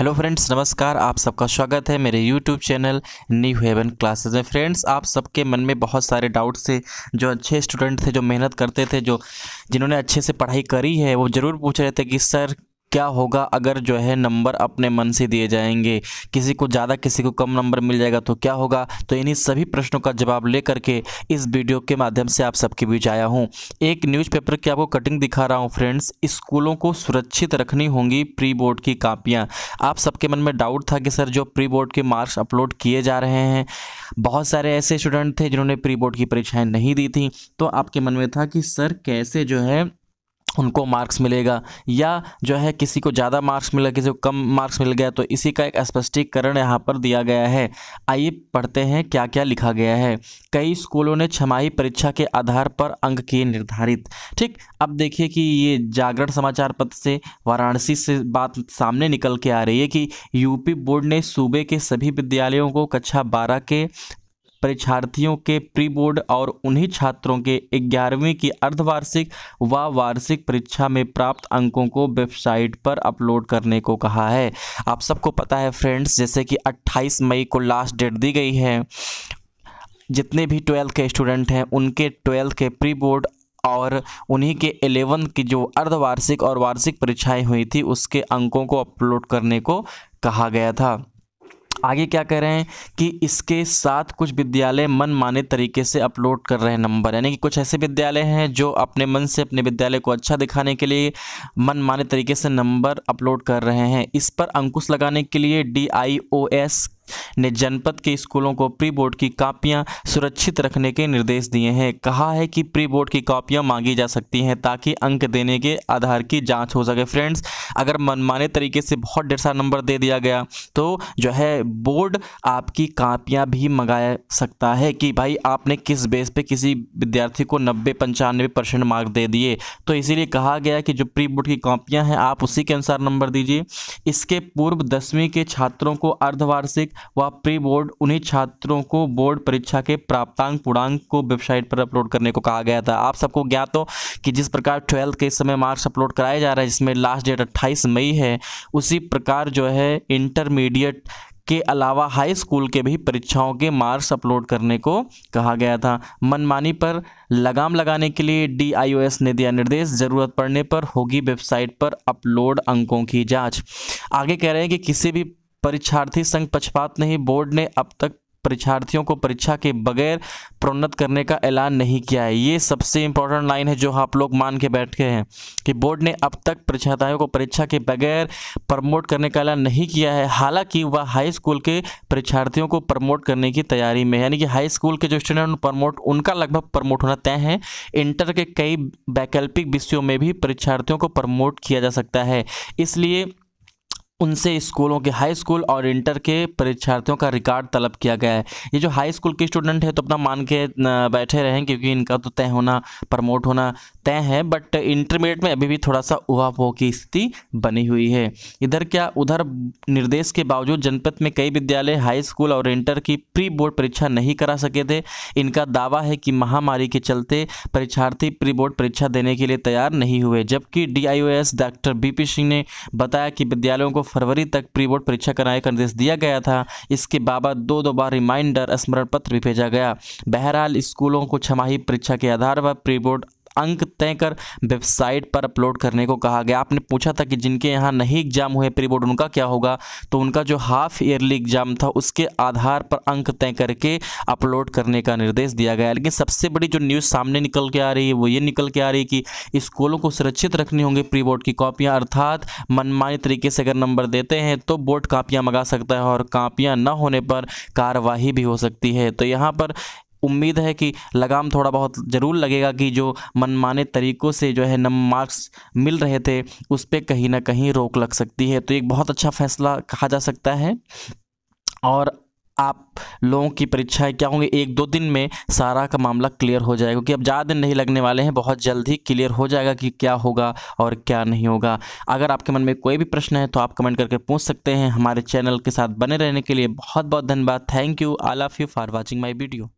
hello friends नमस्कार आप सबका स्वागत है मेरे YouTube channel new heaven classes में फ्रेंड्स आप सबके मन में बहुत सारे डाउट्स थे जो अच्छे स्टूडेंट थे जो मेहनत करते थे जो जिन्होंने अच्छे से पढ़ाई करी है वो ज़रूर पूछ रहे थे कि सर क्या होगा अगर जो है नंबर अपने मन से दिए जाएंगे किसी को ज़्यादा किसी को कम नंबर मिल जाएगा तो क्या होगा तो इन्हीं सभी प्रश्नों का जवाब ले करके इस वीडियो के माध्यम से आप सबके बीच आया हूँ एक न्यूज़पेपर की आपको कटिंग दिखा रहा हूँ फ्रेंड्स स्कूलों को सुरक्षित रखनी होंगी प्री बोर्ड की कापियाँ आप सबके मन में डाउट था कि सर जो प्री बोर्ड के मार्क्स अपलोड किए जा रहे हैं बहुत सारे ऐसे स्टूडेंट थे जिन्होंने प्री बोर्ड की परीक्षाएँ नहीं दी थी तो आपके मन में था कि सर कैसे जो है उनको मार्क्स मिलेगा या जो है किसी को ज़्यादा मार्क्स मिला किसी को कम मार्क्स मिल गया तो इसी का एक स्पष्टीकरण यहाँ पर दिया गया है आइए पढ़ते हैं क्या क्या लिखा गया है कई स्कूलों ने छमाही परीक्षा के आधार पर अंक किए निर्धारित ठीक अब देखिए कि ये जागरण समाचार पत्र से वाराणसी से बात सामने निकल के आ रही है कि यूपी बोर्ड ने सूबे के सभी विद्यालयों को कक्षा बारह के परीक्षार्थियों के प्री बोर्ड और उन्हीं छात्रों के ग्यारहवीं की अर्धवार्षिक व वार्षिक परीक्षा में प्राप्त अंकों को वेबसाइट पर अपलोड करने को कहा है आप सबको पता है फ्रेंड्स जैसे कि 28 मई को लास्ट डेट दी गई है जितने भी ट्वेल्थ के स्टूडेंट हैं उनके ट्वेल्थ के प्री बोर्ड और उन्हीं के एलेवन की जो अर्धवार्षिक और वार्षिक परीक्षाएं हुई थी उसके अंकों को अपलोड करने को कहा गया था आगे क्या कह रहे हैं कि इसके साथ कुछ विद्यालय मनमाने तरीके से अपलोड कर रहे हैं नंबर यानी कि कुछ ऐसे विद्यालय हैं जो अपने मन से अपने विद्यालय को अच्छा दिखाने के लिए मनमाने तरीके से नंबर अपलोड कर रहे हैं इस पर अंकुश लगाने के लिए डी ने जनपद के स्कूलों को प्री बोर्ड की कापियां सुरक्षित रखने के निर्देश दिए हैं कहा है कि प्री बोर्ड की कापियां मांगी जा सकती हैं ताकि अंक देने के आधार की जांच हो सके फ्रेंड्स अगर मनमाने तरीके से बहुत ढेर सारा नंबर दे दिया गया तो जो है बोर्ड आपकी कापियाँ भी मंगा सकता है कि भाई आपने किस बेस पर किसी विद्यार्थी को नब्बे पंचानवे परसेंट मार्क दे दिए तो इसीलिए कहा गया कि जो प्री बोर्ड की कापियाँ हैं आप उसी के अनुसार नंबर दीजिए इसके पूर्व दसवीं के छात्रों को अर्धवार्षिक व प्री बोर्ड उन्हीं छात्रों को बोर्ड परीक्षा के प्राप्तांक पूर्णांक को वेबसाइट पर अपलोड करने को कहा गया था आप सबको ज्ञात हो कि जिस प्रकार ट्वेल्थ के समय मार्क्स अपलोड कराए जा रहे हैं जिसमें लास्ट डेट अट्ठाईस मई है उसी प्रकार जो है इंटरमीडिएट के अलावा हाई स्कूल के भी परीक्षाओं के मार्क्स अपलोड करने को कहा गया था मनमानी पर लगाम लगाने के लिए डीआईओएस ने दिया निर्देश ज़रूरत पड़ने पर होगी वेबसाइट पर अपलोड अंकों की जांच आगे कह रहे हैं कि किसी भी परीक्षार्थी संघ पक्षपात नहीं बोर्ड ने अब तक परीक्षार्थियों को परीक्षा के बगैर प्रोन्नत करने का ऐलान नहीं किया है ये सबसे इंपॉर्टेंट लाइन है जो आप लोग मान के बैठ गए हैं कि बोर्ड ने अब तक परीक्षार्थियों को परीक्षा के बगैर प्रमोट करने का ऐलान नहीं किया है हालांकि वह हाई स्कूल के परीक्षार्थियों को प्रमोट करने की तैयारी में यानी कि हाई स्कूल के जो स्टूडेंट प्रमोट उनका लगभग प्रमोट होना तय है इंटर के कई वैकल्पिक विषयों में भी परीक्षार्थियों को प्रमोट किया जा सकता है इसलिए उनसे स्कूलों के हाई स्कूल और इंटर के परीक्षार्थियों का रिकॉर्ड तलब किया गया है ये जो हाई स्कूल के स्टूडेंट हैं तो अपना मान के बैठे रहें क्योंकि इनका तो तय होना प्रमोट होना तय है बट इंटरमीडिएट में अभी भी थोड़ा सा उहापोह की स्थिति बनी हुई है इधर क्या उधर निर्देश के बावजूद जनपद में कई विद्यालय हाई स्कूल और इंटर की प्री बोर्ड परीक्षा नहीं करा सके थे इनका दावा है कि महामारी के चलते परीक्षार्थी प्री बोर्ड परीक्षा देने के लिए तैयार नहीं हुए जबकि डी डॉक्टर बी सिंह ने बताया कि विद्यालयों को फरवरी तक प्री बोर्ड परीक्षा कराने का निर्देश दिया गया था इसके बाबत दो दो बार रिमाइंडर स्मरण पत्र भी भेजा गया बहरहाल स्कूलों को छमाही परीक्षा के आधार पर प्री बोर्ड अंक तय कर वेबसाइट पर अपलोड करने को कहा गया आपने पूछा था कि जिनके यहाँ नहीं एग्जाम हुए प्री बोर्ड उनका क्या होगा तो उनका जो हाफ ईयरली एग्जाम था उसके आधार पर अंक तय करके अपलोड करने का निर्देश दिया गया लेकिन सबसे बड़ी जो न्यूज़ सामने निकल के आ रही है वो ये निकल के आ रही है कि स्कूलों को सुरक्षित रखनी होंगी प्री बोर्ड की कॉपियाँ अर्थात मनमानी तरीके से अगर नंबर देते हैं तो बोर्ड कापियाँ मंगा सकता है और कापियाँ न होने पर कार्रवाई भी हो सकती है तो यहाँ पर उम्मीद है कि लगाम थोड़ा बहुत ज़रूर लगेगा कि जो मनमाने तरीक़ों से जो है नम मार्क्स मिल रहे थे उस पर कहीं ना कहीं रोक लग सकती है तो एक बहुत अच्छा फैसला कहा जा सकता है और आप लोगों की परीक्षाएं क्या होंगी एक दो दिन में सारा का मामला क्लियर हो जाएगा क्योंकि अब ज़्यादा दिन नहीं लगने वाले हैं बहुत जल्द ही क्लियर हो जाएगा कि क्या होगा और क्या नहीं होगा अगर आपके मन में कोई भी प्रश्न है तो आप कमेंट करके पूछ सकते हैं हमारे चैनल के साथ बने रहने के लिए बहुत बहुत धन्यवाद thank you I love you for watching my video